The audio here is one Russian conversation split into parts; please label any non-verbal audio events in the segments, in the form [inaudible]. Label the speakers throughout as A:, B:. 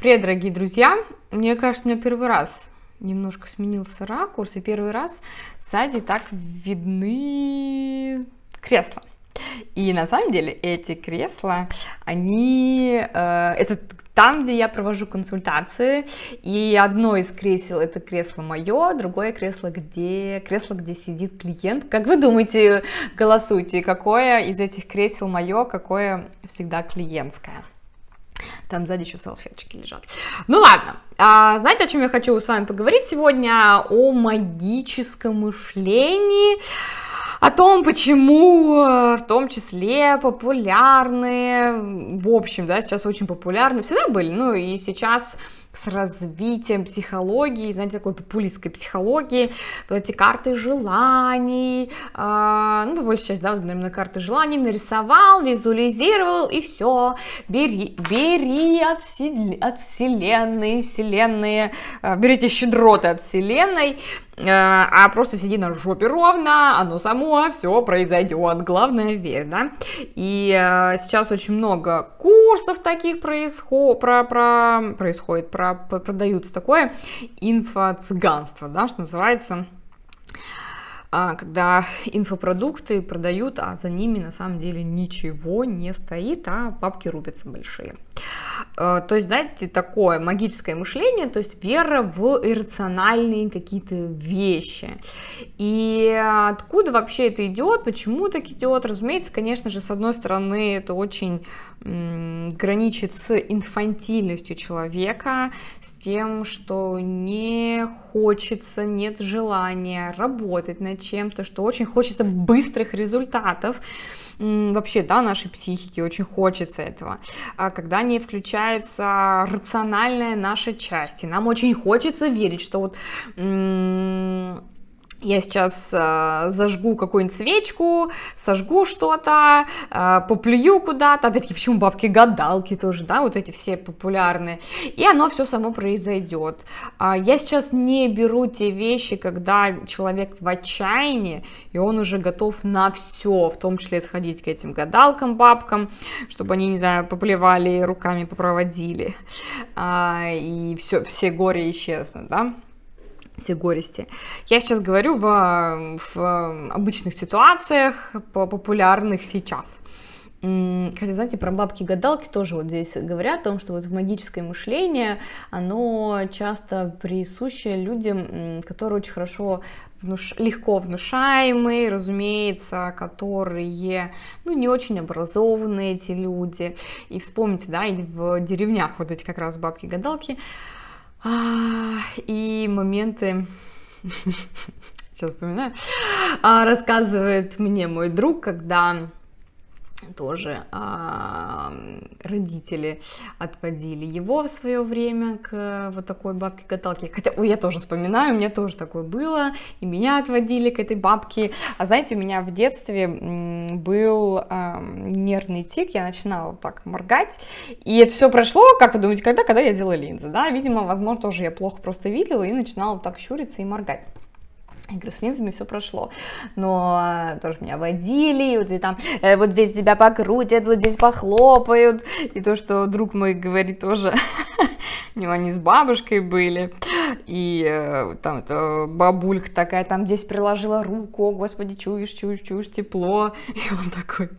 A: Привет, дорогие друзья! Мне кажется, у меня первый раз немножко сменился ракурс, и первый раз сзади так видны кресла. И на самом деле эти кресла, они, э, это там, где я провожу консультации, и одно из кресел это кресло мое, другое кресло, где кресло, где сидит клиент. Как вы думаете, голосуйте, какое из этих кресел мое, какое всегда клиентское? Там сзади еще салфеточки лежат. Ну ладно, а, знаете, о чем я хочу с вами поговорить сегодня? О магическом мышлении о том, почему э, в том числе популярные, в общем, да, сейчас очень популярны, всегда были, ну и сейчас с развитием психологии, знаете, такой популистской психологии, вот эти карты желаний, э, ну, по большей части, да, вот, наверное, карты желаний нарисовал, визуализировал, и все, бери, бери от, вселен, от вселенной, вселенные, э, берите щедроты от вселенной, э, а просто сиди на жопе ровно, оно само все произойдет, главное верь, да, и э, сейчас очень много курсов таких происход, про, про, происходит, про про, продаются такое инфо-цыганство, да, что называется а, когда инфопродукты продают, а за ними на самом деле ничего не стоит, а папки рубятся большие. Э, то есть, знаете, такое магическое мышление, то есть вера в иррациональные какие-то вещи. И откуда вообще это идет, почему так идет? Разумеется, конечно же, с одной стороны, это очень граничит с инфантильностью человека, с тем, что не хочется, нет желания работать над чем-то, что очень хочется быстрых результатов вообще, да, нашей психики, очень хочется этого, а когда не включается рациональная наша часть, и нам очень хочется верить, что вот я сейчас э, зажгу какую-нибудь свечку, сожгу что-то, э, поплюю куда-то, опять-таки, почему бабки-гадалки тоже, да, вот эти все популярные, и оно все само произойдет. Э, а, я сейчас не беру те вещи, когда человек в отчаянии, и он уже готов на все, в том числе сходить к этим гадалкам, бабкам, чтобы они, не знаю, поплевали, руками попроводили, э, и все, все горе исчезнут, да все горести. Я сейчас говорю в, в обычных ситуациях, популярных сейчас. Хотя, знаете, про бабки-гадалки тоже вот здесь говорят о том, что вот магическое мышление, оно часто присуще людям, которые очень хорошо внуш... легко внушаемые, разумеется, которые, ну, не очень образованные эти люди. И вспомните, да, в деревнях вот эти как раз бабки-гадалки, и моменты [laughs] сейчас вспоминаю, а, рассказывает мне мой друг, когда тоже а, родители отводили его в свое время к э, вот такой бабке каталке хотя ой, я тоже вспоминаю у меня тоже такое было и меня отводили к этой бабке а знаете у меня в детстве был а, нервный тик я начинала так моргать и это все прошло как вы думаете когда когда я делала линзы да видимо возможно тоже я плохо просто видела и начинала так щуриться и моргать я говорю, с линзами все прошло, но э, тоже меня водили, вот, и там, э, вот здесь тебя покрутят, вот здесь похлопают, и то, что друг мой говорит тоже, [laughs] у него они с бабушкой были, и э, там это бабулька такая, там здесь приложила руку, о, господи, чуешь, чуешь, чуешь, тепло, [laughs] и он такой,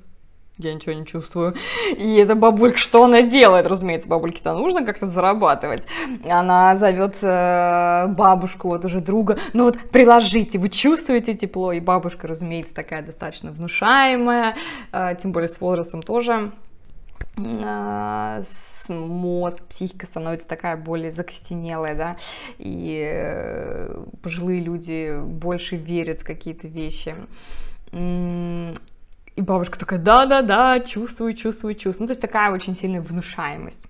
A: я ничего не чувствую. И эта бабулька, что она делает? Разумеется, бабульке-то нужно как-то зарабатывать. Она зовет э, бабушку, вот уже друга, ну вот приложите, вы чувствуете тепло. И бабушка, разумеется, такая достаточно внушаемая, э, тем более с возрастом тоже а, мозг, психика становится такая более закостенелая, да, и э, пожилые люди больше верят в какие-то вещи. И бабушка такая, да-да-да, чувствую, чувствую, чувствую. Ну, то есть такая очень сильная внушаемость.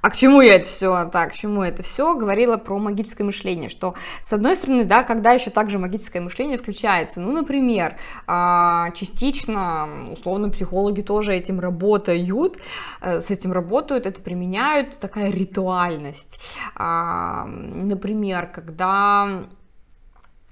A: А к чему я это все? Так, к чему это все? Говорила про магическое мышление, что с одной стороны, да, когда еще также магическое мышление включается, ну, например, а, частично, условно, психологи тоже этим работают, э, с этим работают, это применяют, такая ритуальность. А, например, когда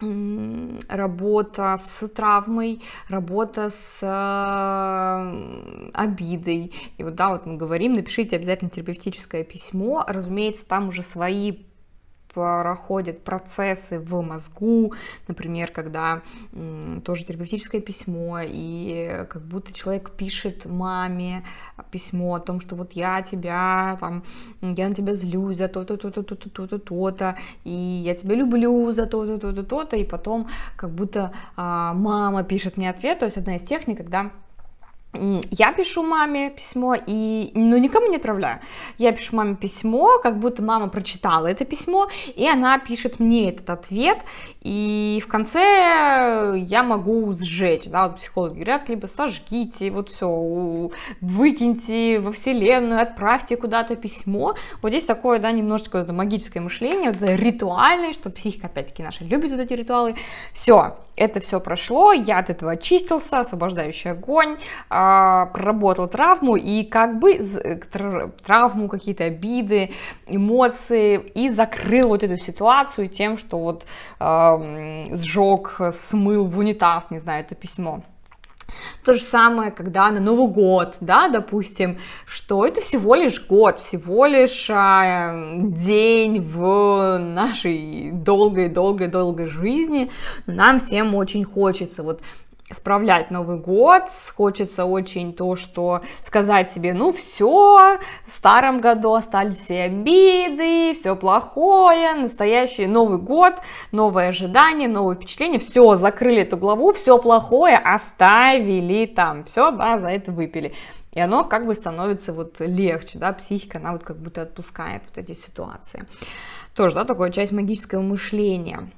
A: работа с травмой, работа с э, обидой. И вот да, вот мы говорим, напишите обязательно терапевтическое письмо. Разумеется, там уже свои Типа, проходят процессы в мозгу, например, когда тоже терапевтическое письмо, и как будто человек пишет маме письмо о том, что вот я тебя, там, я на тебя злюсь за то-то, то-то, то-то, то-то, то-то, и я тебя люблю за то-то, то-то, то-то, и потом как будто а, мама пишет мне ответ, то есть одна из техник, когда я пишу маме письмо и, ну, никому не отправляю. Я пишу маме письмо, как будто мама прочитала это письмо, и она пишет мне этот ответ, и в конце я могу сжечь, да, вот психологи говорят, либо сожгите, вот все, выкиньте во вселенную, отправьте куда-то письмо. Вот здесь такое, да, немножечко это магическое мышление, вот ритуальное, что психика, опять-таки, наша любит вот эти ритуалы. Все, это все прошло, я от этого очистился, освобождающий огонь, а, а, проработал травму и как бы э, травму, какие-то обиды, эмоции и закрыл вот эту ситуацию тем, что вот а, сжег, смыл в унитаз, не знаю, это письмо. То же самое, когда на Новый год, да, допустим, что это всего лишь год, всего лишь а, день в нашей долгой-долгой-долгой жизни, нам всем очень хочется вот справлять Новый год, хочется очень то, что сказать себе, ну все, в старом году остались все обиды, все плохое, настоящий Новый год, новые ожидания, новые впечатления, все, закрыли эту главу, все плохое оставили там, все, да, за это выпили. И оно как бы становится вот легче, да, психика, она вот как будто отпускает вот эти ситуации. Тоже, да, такая часть магического мышления.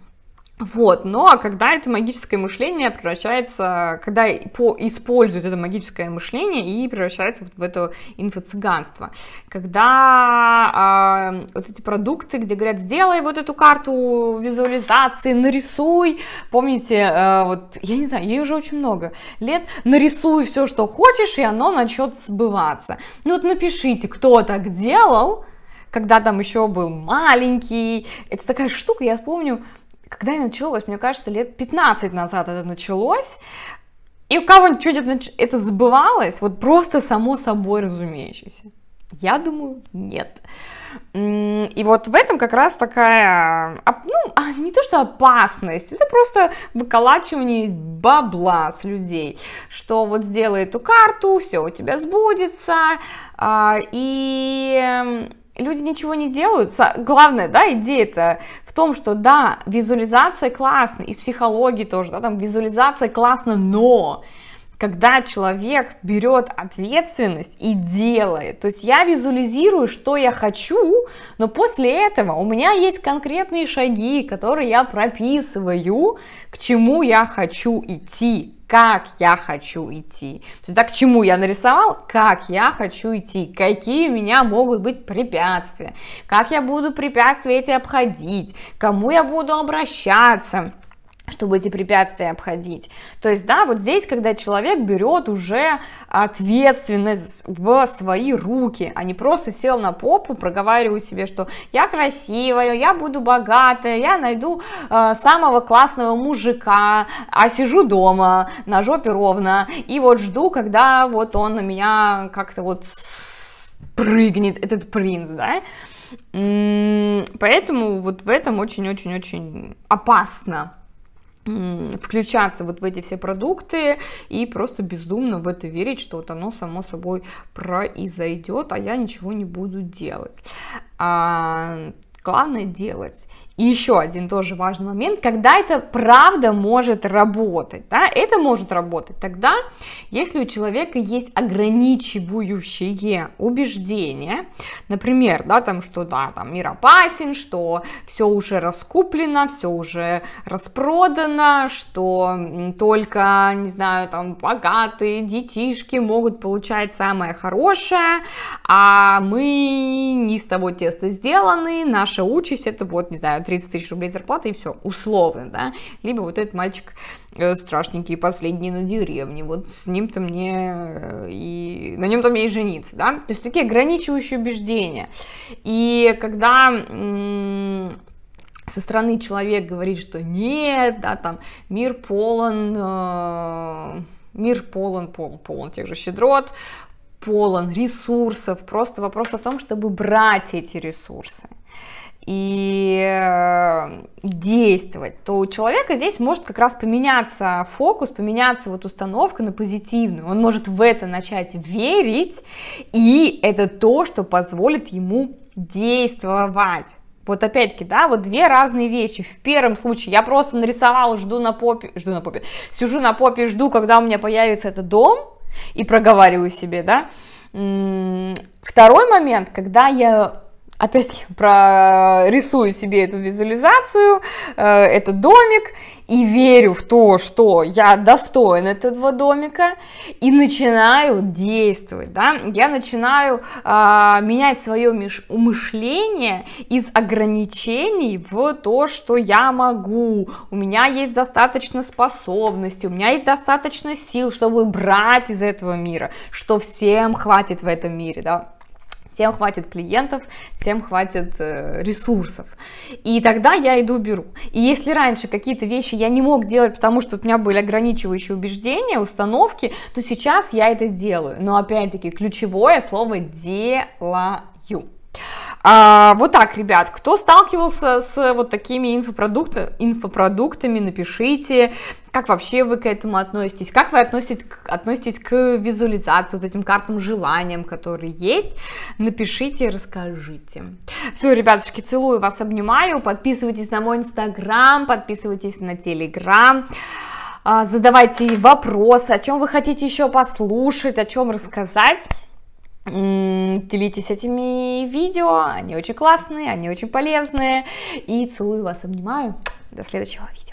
A: Вот, но ну, а когда это магическое мышление превращается, когда по, используют это магическое мышление и превращается вот в это инфо-цыганство. Когда э, вот эти продукты, где говорят, сделай вот эту карту визуализации, нарисуй, помните, э, вот, я не знаю, ей уже очень много лет, нарисуй все, что хочешь, и оно начнет сбываться. Ну вот напишите, кто так делал, когда там еще был маленький. Это такая штука, я помню, когда это началось, мне кажется, лет 15 назад это началось, и у кого-нибудь что-то это сбывалось, вот просто само собой разумеющееся. Я думаю, нет. И вот в этом как раз такая, ну, а, не то что опасность, это просто выколачивание бабла с людей, что вот сделай эту карту, все у тебя сбудется, а, и эм, люди ничего не делают. Главное, да, идея-то в том, что да, визуализация классная и в психологии тоже, да, там визуализация классно, но когда человек берет ответственность и делает. То есть я визуализирую, что я хочу, но после этого у меня есть конкретные шаги, которые я прописываю, к чему я хочу идти, как я хочу идти. То есть, да, к чему я нарисовал, как я хочу идти, какие у меня могут быть препятствия, как я буду препятствия эти обходить, кому я буду обращаться – чтобы эти препятствия обходить. То есть, да, вот здесь, когда человек берет уже ответственность в свои руки, а не просто сел на попу, проговариваю себе, что я красивая, я буду богатая, я найду э, самого классного мужика, а сижу дома на жопе ровно и вот жду, когда вот он на меня как-то вот прыгнет, этот принц, да, Поэтому вот в этом очень-очень-очень опасно включаться вот в эти все продукты и просто бездумно в это верить, что вот оно само собой произойдет, а я ничего не буду делать. А, главное делать. И еще один тоже важный момент, когда это правда может работать, да, это может работать тогда, если у человека есть ограничивающие убеждения, например, да, там, что да, там мир опасен, что все уже раскуплено, все уже распродано, что только, не знаю, там богатые детишки могут получать самое хорошее, а мы не с того теста сделаны, наша участь это вот, не знаю, 30 тысяч рублей зарплаты и все, условно, да, либо вот этот мальчик э, страшненький, последний на деревне, вот с ним-то мне э, и на нем-то мне и жениться, да, то есть такие ограничивающие убеждения, и когда со стороны человек говорит, что нет, да, там мир полон, э, мир полон, полон, полон тех же щедрот, полон ресурсов, просто вопрос в том, чтобы брать эти ресурсы и э, действовать, то у человека здесь может как раз поменяться фокус, поменяться вот установка на позитивную. Он может в это начать верить, и это то, что позволит ему действовать. Вот опять-таки, да, вот две разные вещи. В первом случае я просто нарисовала, жду на попе, жду на попе, сижу на попе, жду, когда у меня появится этот дом, и проговариваю себе, да. Второй момент, когда я опять-таки прорисую себе эту визуализацию, э, этот домик, и верю в то, что я достоин этого домика, и начинаю действовать, да, я начинаю э, менять свое мышление из ограничений в то, что я могу, у меня есть достаточно способностей, у меня есть достаточно сил, чтобы брать из этого мира, что всем хватит в этом мире, да, всем хватит клиентов, всем хватит э, ресурсов. И тогда я иду беру. И если раньше какие-то вещи я не мог делать, потому что у меня были ограничивающие убеждения, установки, то сейчас я это делаю. Но опять-таки ключевое слово делаю. А, вот так, ребят, кто сталкивался с вот такими инфопродукты, инфопродуктами, напишите, как вообще вы к этому относитесь, как вы относитесь, относитесь к визуализации, вот этим картам желаниям, которые есть, напишите, расскажите. Все, ребятушки, целую вас, обнимаю, подписывайтесь на мой инстаграм, подписывайтесь на телеграм, а, задавайте вопросы, о чем вы хотите еще послушать, о чем рассказать. Делитесь этими видео, они очень классные, они очень полезные. И целую вас, обнимаю. До следующего видео.